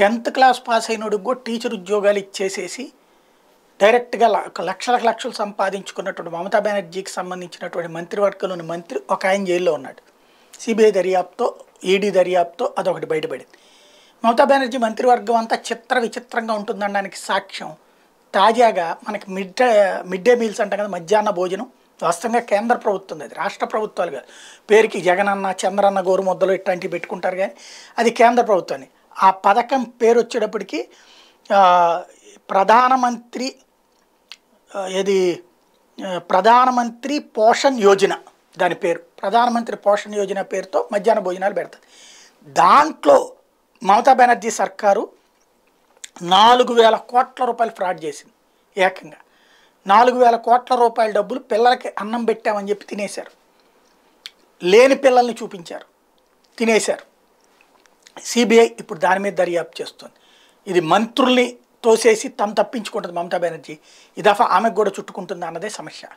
tenth class pass అయినోడికి కూడా teacher ఉద్యోగాలు ఇచ్చేసేసి డైరెక్ట్గా లక్షలకు లక్షలు సంపాదించుకున్నటువంటి మమతా బెనర్జీకి సంబంధించినటువంటి మంత్రివర్గంలోని మంత్రి ఒక ఆయన జైల్లో ఉన్నాడు సిబిఐ దర్యాప్తో ఈడీ దర్యాప్తో అదొకటి బయటపడింది మమతా బెనర్జీ మంత్రివర్గం అంతా చిత్ర విచిత్రంగా ఉంటుందనడానికి సాక్ష్యం తాజాగా మనకి mid day mid day meals అంటాం కదా మధ్యాహ్న భోజనం వాస్తవంగా కేంద్ర ప్రభుత్వం అది రాష్ట్ర ప్రభుత్వాలు కాదు పేరుకి జగనన్న చంద్రన్న గోరు ముద్దలు ఇట్లాంటివి పెట్టుకుంటారు కానీ అది కేంద్ర ప్రభుత్వాన్ని ఆ పథకం పేరు వచ్చేటప్పటికి ప్రధానమంత్రి ఇది ప్రధానమంత్రి పోషణ్ యోజన దాని పేరు ప్రధానమంత్రి పోషణ్ యోజన పేరుతో మధ్యాహ్న భోజనాలు పెడతారు దాంట్లో మమతా బెనర్జీ సర్కారు నాలుగు వేల కోట్ల రూపాయలు ఫ్రాడ్ చేసింది ఏకంగా నాలుగు వేల కోట్ల రూపాయల డబ్బులు పిల్లలకి అన్నం పెట్టామని చెప్పి తినేశారు లేని పిల్లల్ని చూపించారు తినేశారు సిబిఐ ఇప్పుడు దాని మీద దర్యాప్తు చేస్తుంది ఇది మంత్రుల్ని తోసేసి తను తప్పించుకుంటుంది మమతా బెనర్జీ ఈ దఫా ఆమెకు కూడా చుట్టుకుంటుంది అన్నదే సమస్య